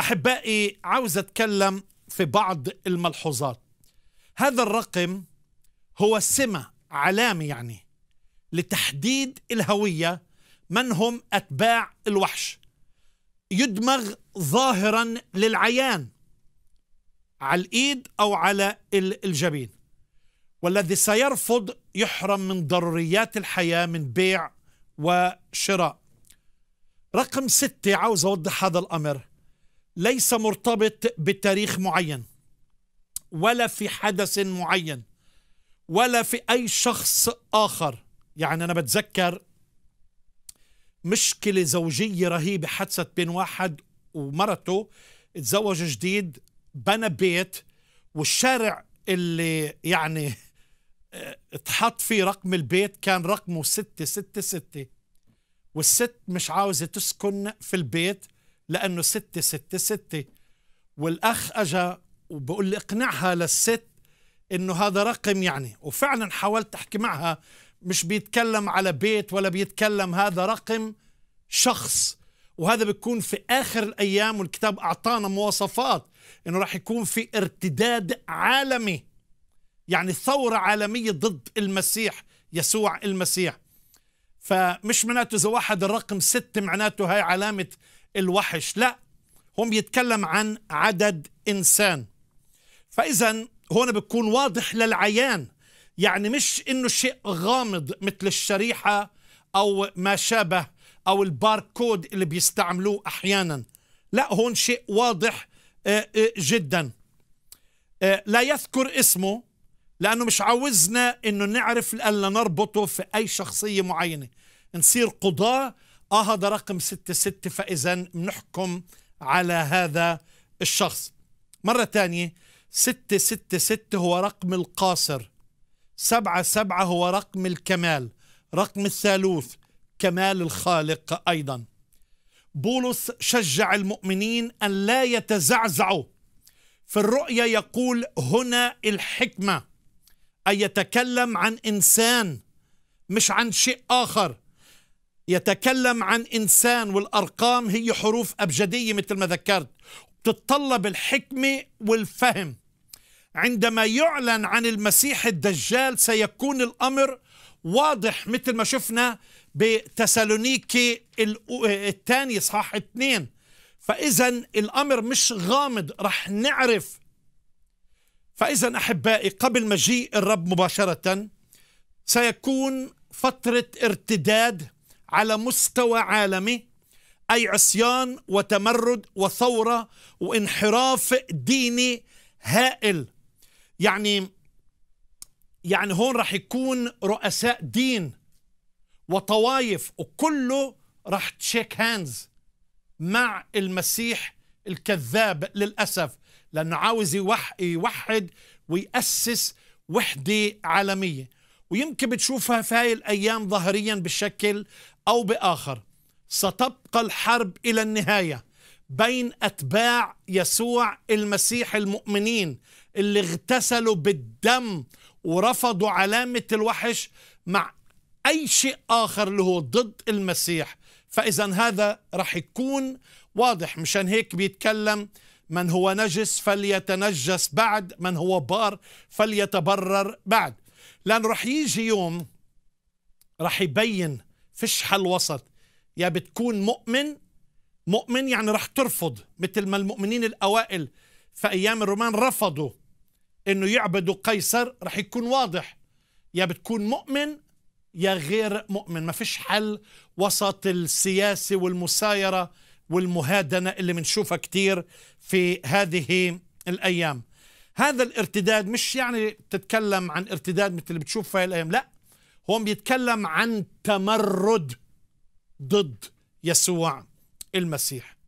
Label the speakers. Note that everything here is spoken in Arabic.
Speaker 1: احبائي عاوز اتكلم في بعض الملحوظات هذا الرقم هو سمه علامه يعني لتحديد الهويه من هم اتباع الوحش يدمغ ظاهرا للعيان على الايد او على الجبين والذي سيرفض يحرم من ضروريات الحياه من بيع وشراء رقم ستة عاوز اوضح هذا الامر ليس مرتبط بتاريخ معين ولا في حدث معين ولا في أي شخص آخر يعني أنا بتذكر مشكلة زوجية رهيبة حدثت بين واحد ومرته اتزوج جديد بنى بيت والشارع اللي يعني آه، اتحط فيه رقم البيت كان رقمه ستة والست مش عاوزة تسكن في البيت لأنه ستة ستة ستة والأخ أجا وبقول لي اقنعها للست إنه هذا رقم يعني وفعلا حاولت أحكي معها مش بيتكلم على بيت ولا بيتكلم هذا رقم شخص وهذا بيكون في آخر الأيام والكتاب أعطانا مواصفات إنه راح يكون في ارتداد عالمي يعني ثورة عالمية ضد المسيح يسوع المسيح فمش معناته إذا واحد الرقم ستة معناته هاي علامة الوحش لا هم بيتكلم عن عدد إنسان فإذا هنا بتكون واضح للعيان يعني مش إنه شيء غامض مثل الشريحة أو ما شابه أو الباركود اللي بيستعملوه أحيانا لا هون شيء واضح آه، آه، جدا آه، لا يذكر اسمه لأنه مش عاوزنا إنه نعرف لألا نربطه في أي شخصية معينة نصير قضاة اه هذا رقم 6 6 فاذا بنحكم على هذا الشخص مره ثانيه 6 6 6 هو رقم القاصر 7 7 هو رقم الكمال رقم الثالوث كمال الخالق ايضا بولس شجع المؤمنين ان لا يتزعزعوا في الرؤيا يقول هنا الحكمه اي يتكلم عن إنسان مش عن شيء آخر يتكلم عن إنسان والأرقام هي حروف أبجدية مثل ما ذكرت تتطلب الحكمة والفهم عندما يعلن عن المسيح الدجال سيكون الأمر واضح مثل ما شفنا بتسالونيكي الثاني اصحاح اثنين فاذا الامر مش غامض رح نعرف فاذا احبائي قبل مجيء الرب مباشره سيكون فتره ارتداد على مستوى عالمي أي عصيان وتمرد وثورة وانحراف ديني هائل يعني يعني هون راح يكون رؤساء دين وطوايف وكله راح تشيك هاندز مع المسيح الكذاب للأسف لأنه عاوز يوحد ويأسس وحدة عالمية ويمكن بتشوفها في هاي الأيام ظاهريا بشكل أو بآخر ستبقى الحرب إلى النهاية بين أتباع يسوع المسيح المؤمنين اللي اغتسلوا بالدم ورفضوا علامة الوحش مع أي شيء آخر اللي هو ضد المسيح فإذا هذا رح يكون واضح مشان هيك بيتكلم من هو نجس فليتنجس بعد من هو بار فليتبرر بعد لأن رح يجي يوم رح يبين فيش حل وسط يا بتكون مؤمن مؤمن يعني رح ترفض مثل ما المؤمنين الأوائل في أيام الرومان رفضوا إنه يعبدوا قيصر رح يكون واضح يا بتكون مؤمن يا غير مؤمن ما فيش حل وسط السياسة والمسايرة والمهادنة اللي بنشوفها كتير في هذه الأيام هذا الارتداد مش يعني تتكلم عن ارتداد مثل اللي بتشوفه في الأيام لا هون بيتكلم عن تمرد ضد يسوع المسيح